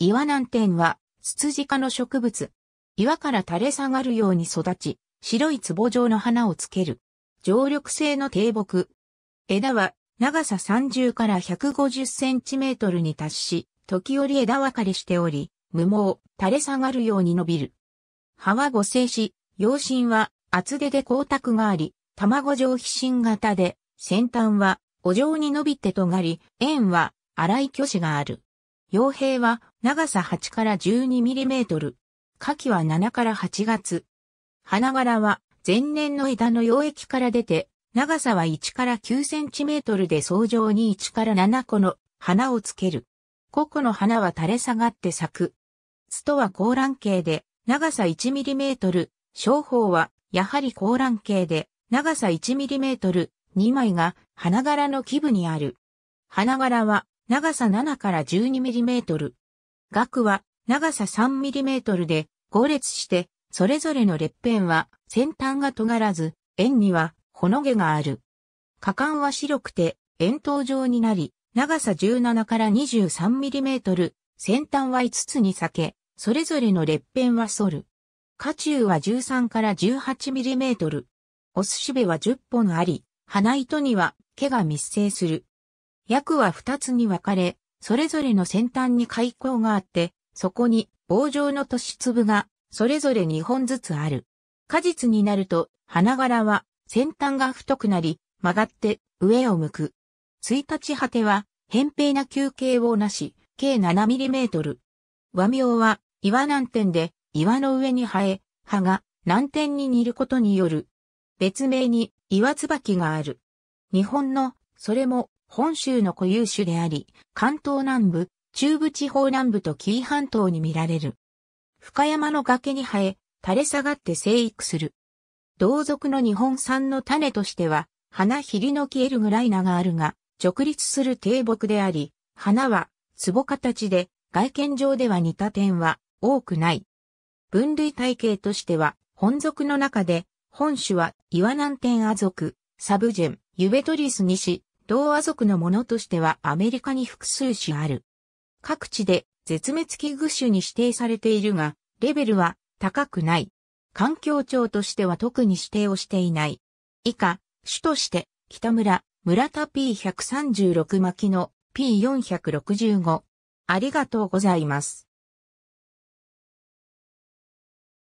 岩南天は、ツツジ科の植物。岩から垂れ下がるように育ち、白い壺状の花をつける。常緑性の低木。枝は、長さ30から150センチメートルに達し、時折枝分かれしており、無毛、垂れ下がるように伸びる。葉は五星し、葉心は厚手で光沢があり、卵状皮芯型で、先端はお状に伸びて尖り、円は粗い巨子がある。傭兵は長さ8から12ミリメートル。夏季は7から8月。花柄は前年の枝の溶液から出て、長さは1から9センチメートルで相乗に1から7個の花をつける。個々の花は垂れ下がって咲く。ストは高卵形で、長さ1ミリメートル。小法は、やはり高卵形で、長さ1ミリメートル。2枚が花柄の基部にある。花柄は長さ7から 12mm。額は長さ 3mm で5列して、それぞれの列片は先端が尖らず、円にはほの毛がある。果敢は白くて円筒状になり、長さ17から 23mm、先端は5つに裂け、それぞれの列片は反る。下中は13から 18mm。お寿司べは10本あり、鼻糸には毛が密生する。役は二つに分かれ、それぞれの先端に開口があって、そこに棒状の都市粒が、それぞれ二本ずつある。果実になると、花柄は先端が太くなり、曲がって上を向く。一日果ては、扁平な球形をなし、計7トル。和名は、岩南天で、岩の上に生え、葉が南天に似ることによる。別名に岩椿がある。日本の、それも本州の固有種であり、関東南部、中部地方南部と紀伊半島に見られる。深山の崖に生え、垂れ下がって生育する。同族の日本産の種としては、花ヒリノキエルグライナがあるが、直立する低木であり、花は、壺形で、外見上では似た点は多くない。分類体系としては、本属の中で、本種は岩南天亜族、サブジェン、ユベトリス西、同和族のものとしてはアメリカに複数種ある。各地で絶滅危惧種に指定されているが、レベルは高くない。環境庁としては特に指定をしていない。以下、種として、北村、村田 P136 巻の P465。ありがとうございます。